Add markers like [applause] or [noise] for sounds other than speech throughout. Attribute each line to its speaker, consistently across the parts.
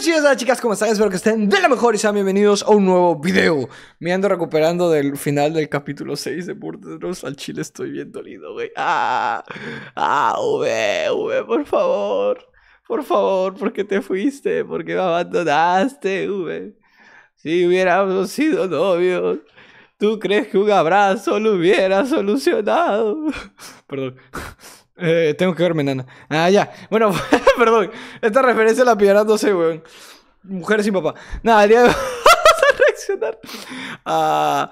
Speaker 1: Hola chicas, ¿cómo están? Espero que estén de la mejor y sean bienvenidos a un nuevo video. Me ando recuperando del final del capítulo 6 de Borderlands al chile, estoy bien dolido, güey. Ah, ah, V, V, por favor. Por favor, ¿por qué te fuiste? ¿Por qué me abandonaste, V? Si hubiéramos sido novios, ¿tú crees que un abrazo lo hubiera solucionado? [laughs] Perdón. Eh, tengo que verme, nana. Ah, ya. Bueno, [laughs] perdón. Esta referencia la pillarás, no sé, weón. Mujeres sin papá. Nada, el día de [laughs] a reaccionar a...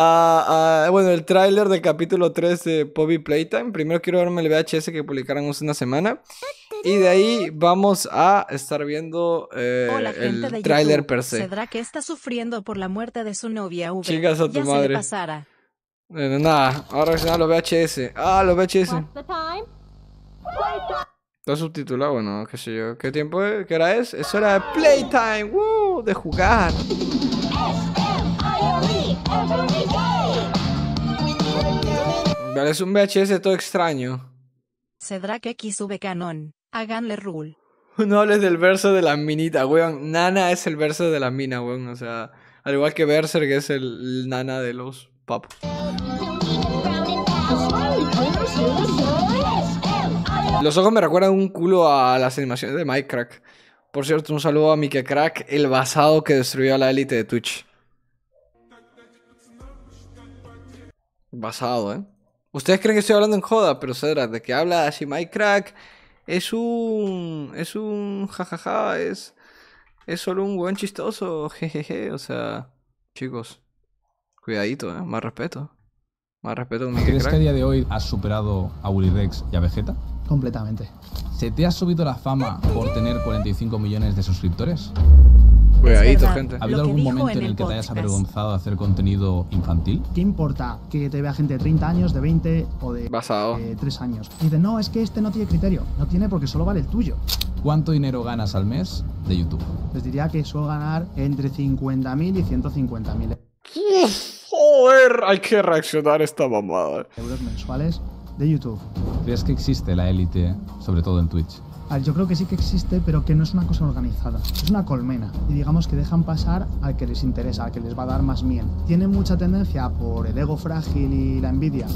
Speaker 1: Ah, ah, ah, bueno, el tráiler del capítulo 3 de Poppy Playtime. Primero quiero verme el VHS que publicaron hace una semana. Y de ahí vamos a estar viendo eh, el tráiler per se. Chicas que está sufriendo por la muerte de su novia, a tu madre nada, ahora que se los VHS. Ah, los VHS. Está subtitulado, no? qué sé yo. ¿Qué tiempo es? ¿Qué hora es? Es hora de playtime, ¡Woo! de jugar. es un VHS todo extraño. aquí sube Canon, háganle rule. [laughs] No hables del verso de la minita, weón. Nana es el verso de la mina, weón. O sea, al igual que Berserk es el nana de los. Los ojos me recuerdan un culo a las animaciones de Mike Crack. Por cierto, un saludo a Mike Crack, el basado que destruyó a la élite de Twitch. Basado, ¿eh? Ustedes creen que estoy hablando en joda, pero será, de que habla así Mike Crack es un. Es un. jajaja, ja, es. Es solo un buen chistoso, [laughs] jejeje, o sea. Chicos. Cuidadito, ¿eh? más respeto. Más respeto ¿Crees que a día de hoy has superado a Willy Rex y a Vegeta? Completamente. ¿Se te ha subido la fama por tener 45 millones de suscriptores? Cuidadito, gente. ¿Ha habido algún momento en el, que te hayas avergonzado de hacer contenido infantil? ¿Qué importa que te vea gente de 30 años, de 20 o de 3 eh, años? Y dice, no, es que este no tiene criterio. No tiene porque solo vale el tuyo. ¿Cuánto dinero ganas al mes de YouTube? Les diría que suelo ganar entre 50.000 y 150.000 euros. Joder, hay que reaccionar a esta mamada. Euros mensuales de YouTube. ¿Crees que existe la élite, eh? sobre todo en Twitch? yo creo que sí que existe, pero que no es una cosa organizada. Es una colmena. Y digamos que dejan pasar al que les interesa, al que les va a dar más miel. Tiene mucha tendencia por el ego frágil y la envidia.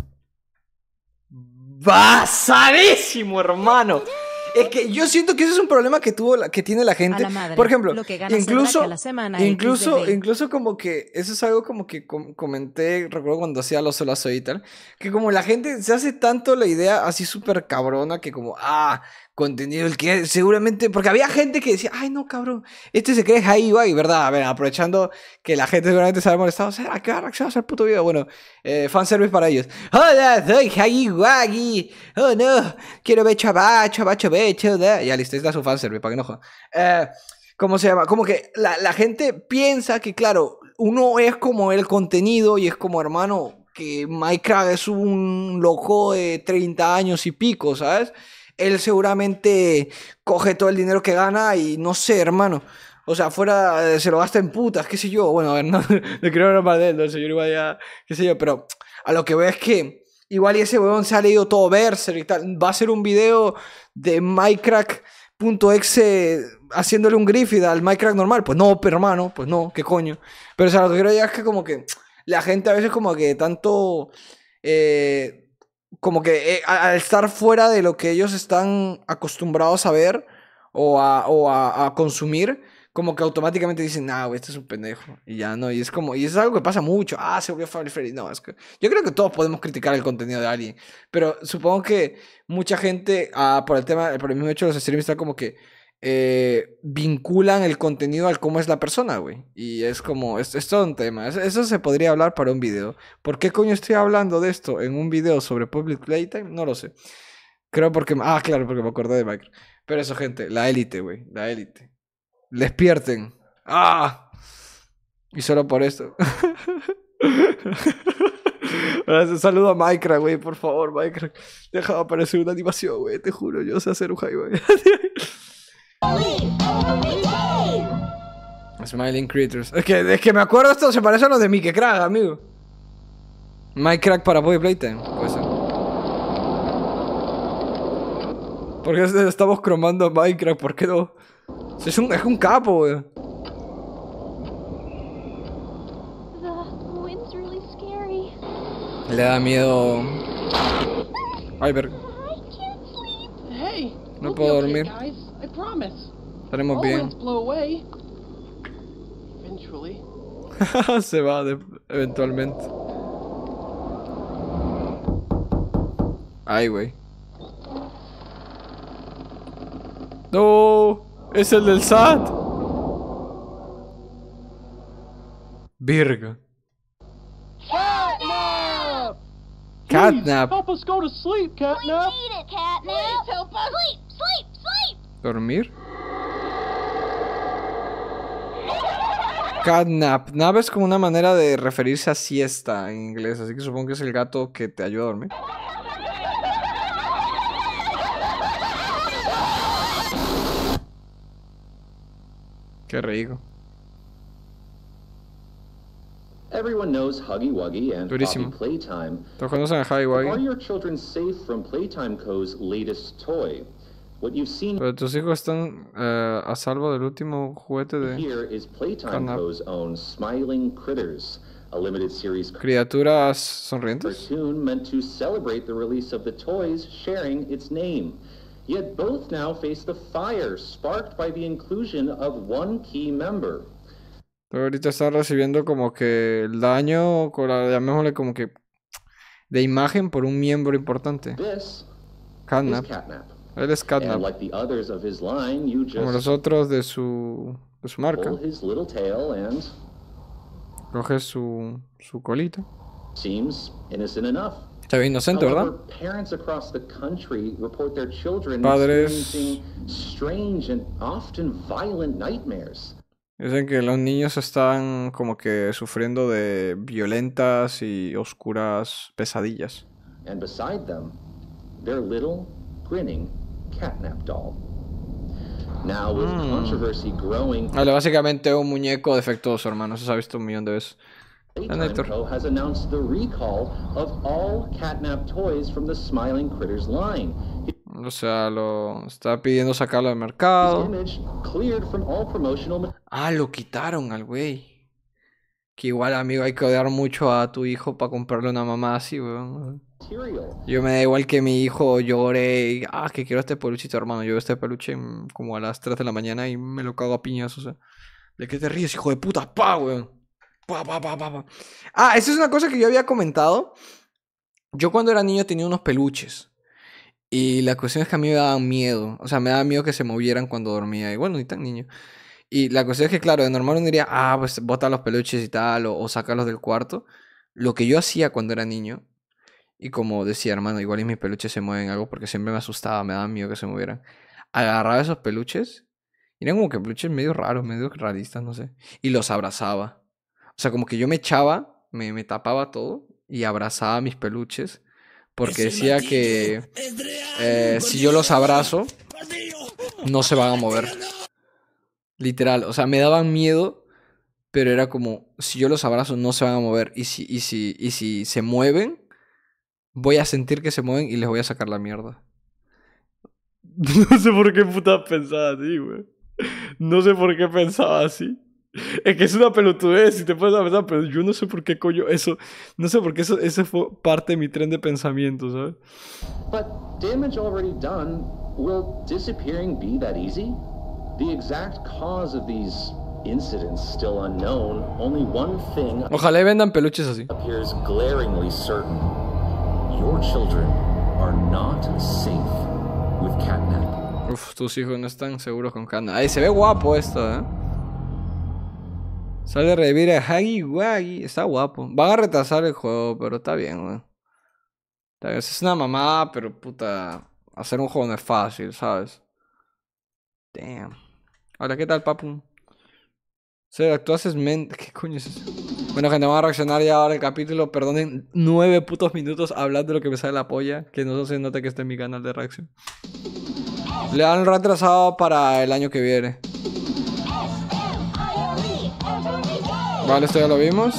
Speaker 1: ¡Basadísimo, hermano! Es que yo siento que ese es un problema que tuvo la, que tiene la gente. Por ejemplo, que incluso, incluso, incluso como que eso es algo como que comenté, recuerdo cuando hacía los solazo y tal, que como la gente se hace tanto la idea así súper cabrona que como, ah, contenido el que seguramente, porque había gente que decía, ay no, cabrón, este se cree ahí, verdad, a ver, aprovechando que la gente seguramente se ha molestado, ¿a qué va a hacer el puto video? Bueno, eh, fanservice para ellos. Hola, soy Hagiwagi, oh no, quiero ver chabacho chava, chava, ya listo, está su fanservice, para que no jodan. Eh, ¿Cómo se llama? Como que la, la gente piensa que, claro, uno es como el contenido y es como, hermano, que Minecraft es un loco de 30 años y pico, ¿sabes? él seguramente coge todo el dinero que gana y no sé, hermano. O sea, fuera eh, se lo gasta en putas, qué sé yo. Bueno, a ver, [laughs] no, no quiero hablar más de él, no sé, yo igual ya, qué sé yo, pero a lo que veo es que igual y ese weón se ha leído todo Berser y tal. Va a ser un video de Minecraft.exe haciéndole un Griffith al Minecraft normal. Pues no, pero hermano, pues no, qué coño. Pero o sea, lo que quiero decir es que como que la gente a veces como que tanto... Eh, como que eh, al estar fuera de lo que ellos están acostumbrados a ver o a, o a, consumir, como que automáticamente dicen, ah, güey, este es un pendejo. Y ya no, y es como, y es algo que pasa mucho. Ah, se volvió Family No, es que yo creo que todos podemos criticar el contenido de alguien. Pero supongo que mucha gente, ah, por el tema, por el mismo hecho, los streamers, está como que, eh, vinculan el contenido al cómo es la persona, güey. Y es como, es, es todo un tema. eso se podría hablar para un video. ¿Por qué coño estoy hablando de esto en un video sobre Public Playtime? No lo sé. Creo porque... Ah, claro, porque me acordé de Micro. Pero eso, gente, la élite, güey. La élite. Despierten. ¡Ah! Y solo por esto. [laughs] Saludo a Minecraft, güey, por favor, Minecraft. Deja de aparecer una animación, güey, te juro, yo sé hacer un high, [laughs] Smiling Creatures. Es que, es que me acuerdo esto, se parece a los de Mickey Crack, amigo. Minecraft para Boy Playtime. Puede ¿Por qué estamos cromando Minecraft? ¿Por qué no? Es un, es un capo, wey. Le da miedo. Ay, No puedo dormir. Estaremos bien. [laughs] Se va de, eventualmente. Ay, güey. No, es el del SAT. birga
Speaker 2: Catnap.
Speaker 1: Catnap. Catnap. ¿Dormir? Catnap. Nap es como una manera de referirse a siesta en inglés, así que supongo que es el gato que te ayuda a dormir. Qué rico.
Speaker 2: Everyone knows Huggy Wuggy and Durísimo. Playtime.
Speaker 1: Todos conocen a Huggy Wuggy. Are
Speaker 2: your children safe from Playtime Co.'s latest toy? Pero
Speaker 1: tus hijos están uh, a salvo del último juguete de Canap. Criaturas sonrientes.
Speaker 2: Yet both now face the fire sparked by the inclusion of one key member.
Speaker 1: Pero ahorita está recibiendo como que el daño, llamémosle como que de imagen por un miembro importante. This catnap. Is catnap. Él es Catnap. Como los otros de su, su marca. Coge su, su colita. Está bien inocente, ¿verdad?
Speaker 2: Padres
Speaker 1: dicen que los niños están como que sufriendo de violentas y oscuras pesadillas.
Speaker 2: And beside them, they're little, grinning Hmm.
Speaker 1: básicamente un muñeco defectuoso, hermano. Eso se ha visto un millón de veces. O sea, lo está pidiendo sacarlo del mercado. Ah, lo quitaron al güey. Que igual, amigo, hay que odiar mucho a tu hijo para comprarle una mamá así, weón. Yo me da igual que mi hijo llore y, ah, que quiero este peluchito, hermano. Yo este peluche como a las 3 de la mañana y me lo cago a piñas, o sea. ¿De qué te ríes, hijo de puta? ¡Pa, weón! Ah, esa es una cosa que yo había comentado. Yo cuando era niño tenía unos peluches. Y la cuestión es que a mí me daban miedo. O sea, me daba miedo que se movieran cuando dormía. Y bueno, ni tan niño. Y la cuestión es que, claro, de normal uno diría, ah, pues bota los peluches y tal, o, o del cuarto. Lo que yo hacía cuando era niño y como decía, hermano, igual y mis peluches se mueven algo porque siempre me asustaba, me daba miedo que se movieran. Agarraba esos peluches, y eran como que peluches medio raros, medio realistas, no sé. Y los abrazaba. O sea, como que yo me echaba, me, tapaba todo y abrazaba mis peluches. Porque decía que eh, si yo los abrazo, no se van a mover. Literal, o sea, me daban miedo, pero era como, si yo los abrazo, no se van a mover. Y si, y si, y si se mueven, voy a sentir que se mueven y les voy a sacar la mierda. [laughs] No sé por qué puta pensaba así, güey. No sé por qué pensaba así. Es que es una pelotudez, si te puedes la verdad, pero yo no sé por qué coño eso. No sé por qué eso, eso fue parte de mi tren de pensamiento, ¿sabes?
Speaker 2: damage already done, will disappearing
Speaker 1: Ojalá vendan peluches así tus hijos no están seguros con catnap. Ay, se ve guapo esto, ¿eh? Sale a revivir a Está guapo. Van a retrasar el juego, pero está bien, wey. Es una mamá, pero puta. Hacer un juego no es fácil, ¿sabes? Damn. Ahora, ¿qué tal, papu? sea, tú haces men... ¿Qué coño es eso? Bueno, gente, vamos a reaccionar ya ahora el capítulo. Perdonen, nueve putos minutos hablando de lo que me sale la polla. Que no se note que este en mi canal de reacción. Le han retrasado para el año que viene. Vale, esto ya lo vimos.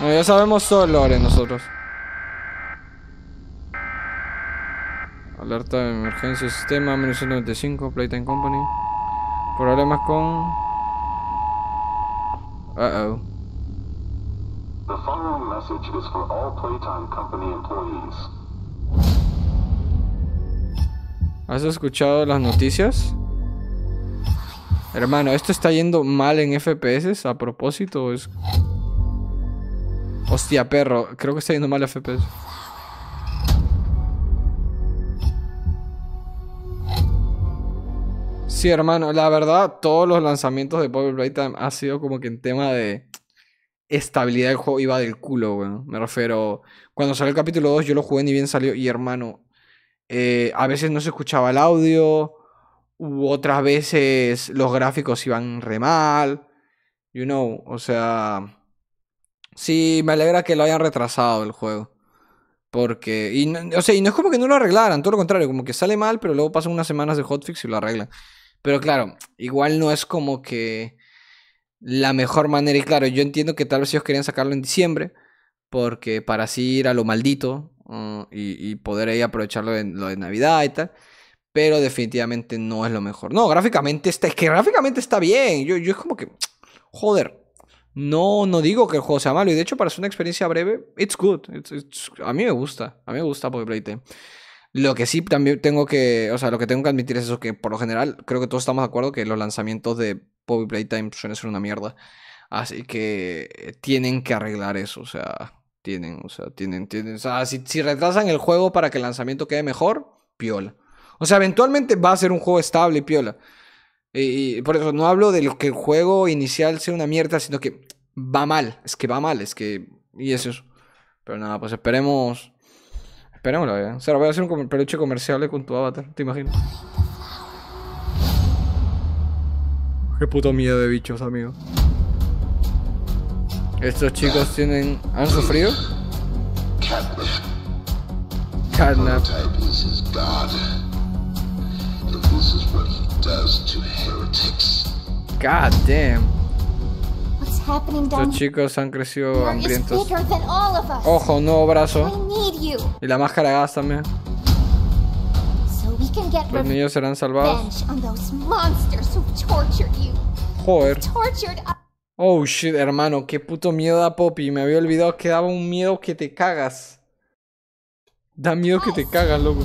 Speaker 1: Bueno, ya sabemos solo Lore nosotros. Alerta de emergencia sistema menos 195, Playtime Company. Problemas con. Uh oh. The following message is for all Playtime Company employees. ¿Has escuchado las noticias? Hermano, esto está yendo mal en FPS a propósito. Es... Hostia, perro. Creo que está yendo mal FPS. sí, hermano. La verdad, todos los lanzamientos de Power Playtime ha sido como que en tema de estabilidad del juego iba del culo, weón. Me refiero. Cuando salió el capítulo 2, yo lo jugué ni bien salió. Y hermano, eh, a veces no se escuchaba el audio. U otras veces los gráficos iban re mal. You know, o sea. Sí, me alegra que lo hayan retrasado el juego. Porque. o sea, y no es como que no lo arreglaran, todo lo contrario, como que sale mal, pero luego pasan unas semanas de hotfix y lo arreglan. Pero claro, igual no es como que la mejor manera. Y claro, yo entiendo que tal vez ellos querían sacarlo en diciembre, porque para así ir a lo maldito uh, y, poder ahí aprovecharlo lo de, lo de, Navidad y tal. Pero definitivamente no es lo mejor. No, gráficamente está, es que gráficamente está bien. Yo, yo es como que, [tsk] joder, no, no digo que el juego sea malo. Y de hecho, para ser una experiencia breve, it's good. a mí me gusta. A mí me gusta porque lo que sí también tengo que, o sea, lo que tengo que admitir es eso, que por lo general creo que todos estamos de acuerdo que los lanzamientos de Poppy Playtime suelen ser una mierda. Así que tienen que arreglar eso, o sea, tienen, o sea, tienen, si, retrasan el juego para que el lanzamiento quede mejor, piola. O sea, eventualmente va a ser un juego estable y piola. Y, por eso no hablo de que el juego inicial sea una mierda, sino que va mal, es que va mal, es que... Y es Pero nada, pues esperemos la eh. O sea, voy a hacer un peluche comercial con tu avatar, ¿te imaginas? Qué puto miedo de bichos, amigo. Estos chicos tienen... ¿Han sufrido? Catnap. God damn. Los chicos han crecido hambrientos. Ojo, un nuevo brazo. Y la máscara gas también.
Speaker 2: Los niños serán
Speaker 1: salvados. Joder. Oh shit, hermano, qué puto miedo da Poppy. Me había olvidado que daba un miedo que te cagas. Da miedo que te cagas, loco.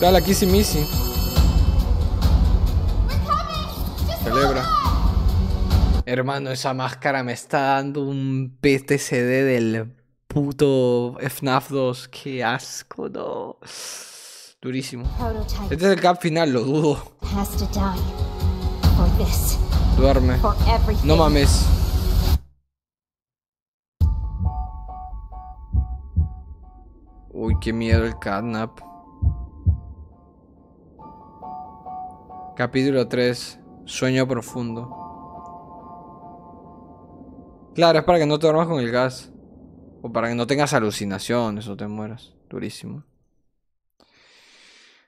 Speaker 1: Dale, aquí sí, Missy. Celebra. Hermano, esa máscara me está dando un PTSD del puto FNAF 2. Qué asco, no. Durísimo. Este es el cap final, lo dudo. Duerme. No mames. Uy, qué miedo el catnap. Capítulo 3. Sueño profundo. Claro, es para que no te duermas con el gas. O para que no tengas alucinaciones o te mueras. Durísimo.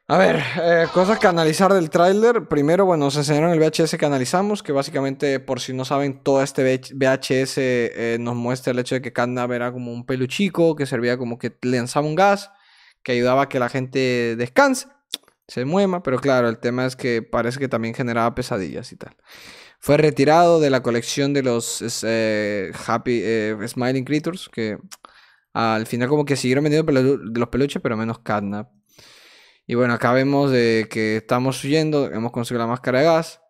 Speaker 1: A ver, eh, cosas que analizar del tráiler. Primero, bueno, nos enseñaron el VHS que analizamos, que básicamente, por si no saben, todo este VHS eh, nos muestra el hecho de que Cannab era como un peluchico que servía como que lanzaba un gas, que ayudaba a que la gente descanse, se mueva, pero claro, el tema es que parece que también generaba pesadillas y tal. Fue retirado de la colección de los eh, Happy eh, Smiling Creatures, que al final como que siguieron vendiendo los peluches, pero menos Catnap. Y bueno, acá vemos de que estamos huyendo, hemos conseguido la máscara de gas,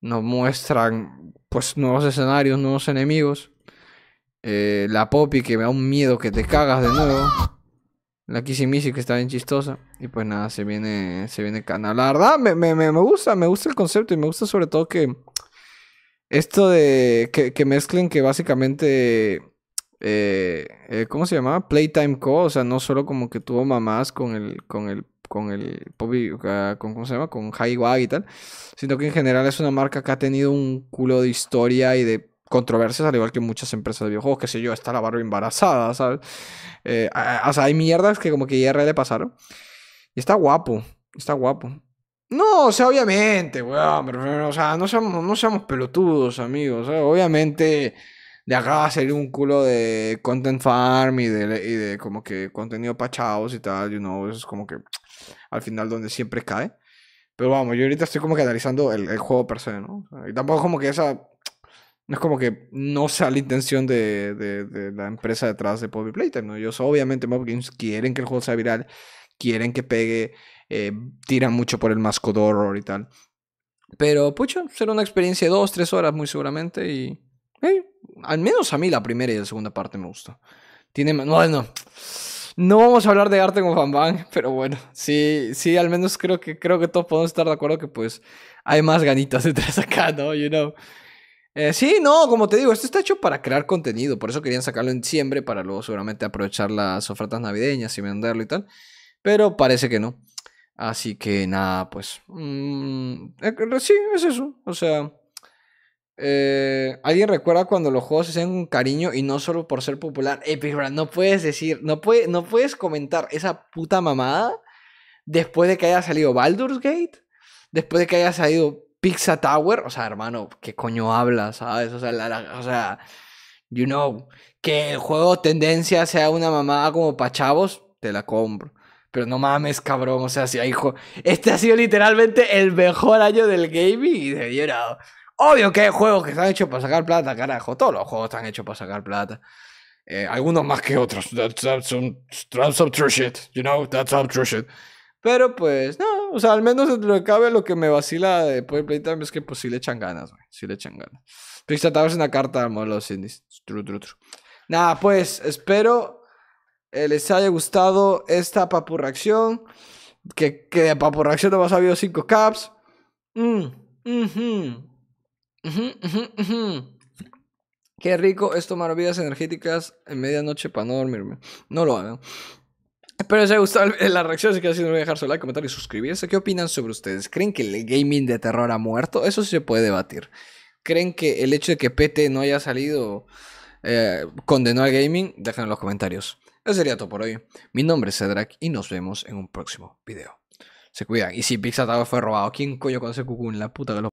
Speaker 1: nos muestran pues nuevos escenarios, nuevos enemigos. Eh, la Poppy que me da un miedo que te cagas de nuevo. La Kissy Missy que está bien chistosa. Y pues nada, se viene, se viene La verdad, me, me, gusta, me gusta el concepto y me gusta sobre todo que esto de que, que mezclen que básicamente... Eh, eh, ¿Cómo se llamaba? Playtime Co. O sea, no solo como que tuvo mamás con el... Con el con el ah, con, ¿cómo se llama? Con Haiwag y tal, sino que en general es una marca que ha tenido un culo de historia y de controversias, al igual que muchas empresas de videojuegos, que sé yo, está la barba embarazada, ¿sabes? Eh, o sea, hay mierdas que como que IRL pasaron. Y está guapo, está guapo. No, o sea, obviamente, weón, pero, o sea, no seamos, no seamos pelotudos, amigos. O sea, obviamente, de acá salir un culo de content farm y de, y de como que contenido pachados y tal, you know, eso es como que al final donde siempre cae. Pero vamos, yo ahorita estoy como que analizando el, juego per se, ¿no? y tampoco como que esa. No es como que no sea la intención de, de, la empresa detrás de Poppy Playtime, ¿no? Ellos obviamente Mob Games quieren que el juego sea viral, quieren que pegue, eh, tiran mucho por el mascodor Horror y tal. Pero, pucha, será una experiencia de dos, tres horas muy seguramente y... Eh, al menos a mí la primera y la segunda parte me gustó Tiene... Bueno, no vamos a hablar de arte como Van pero bueno, sí, sí, al menos creo que, creo que todos podemos estar de acuerdo que pues hay más ganitas [laughs] detrás acá, ¿no? You know. Eh, sí, no, como te digo, esto está hecho para crear contenido. Por eso querían sacarlo en diciembre para luego seguramente aprovechar las ofertas navideñas y venderlo y tal. Pero parece que no. Así que nada, pues. Mm, eh, sí, es eso. O sea. Eh, Alguien recuerda cuando los juegos se hacen con cariño y no solo por ser popular. Epic eh, no puedes decir, no, puedes comentar esa puta mamada después de que haya salido Baldur's Gate, después de que haya salido Pizza Tower. O sea, hermano, ¿qué coño hablas? ¿Sabes? O sea, o sea, you know, que el juego tendencia sea una mamada como para chavos, te la compro. Pero no mames, cabrón. O sea, si hijo Este ha sido literalmente el mejor año del gaming y de llorado. Obvio que hay juegos que están hechos para sacar plata, carajo. Todos los juegos están hechos para sacar plata. Eh, algunos más que otros. That's, some, You know, that's some Pero pues, no. O sea, al menos lo de cabe lo que me vacila de Poder Playtime es que pues sí le echan ganas, güey. Sí le echan ganas. Pixar es una carta al modelo de los Nada, pues espero eh, les haya gustado esta papurracción. Que, que de papurracción ha habido 5 caps. Mm, Qué rico es tomar vidas energéticas en medianoche para no dormirme. No lo hagan. Espero les haya gustado la reacción, si quieren, no dejar su like, comentar y suscribirse. ¿Qué opinan sobre ustedes? ¿Creen que el gaming de terror ha muerto? Eso sí se puede debatir. ¿Creen que el hecho de que PT no haya salido eh, condenó al gaming? Déjenlo en los comentarios. Eso sería todo por hoy. Mi nombre es Cedrak y nos vemos en un próximo video. Se cuidan. Y si Pizza fue robado, ¿quién coño conoce Cucú en la puta de los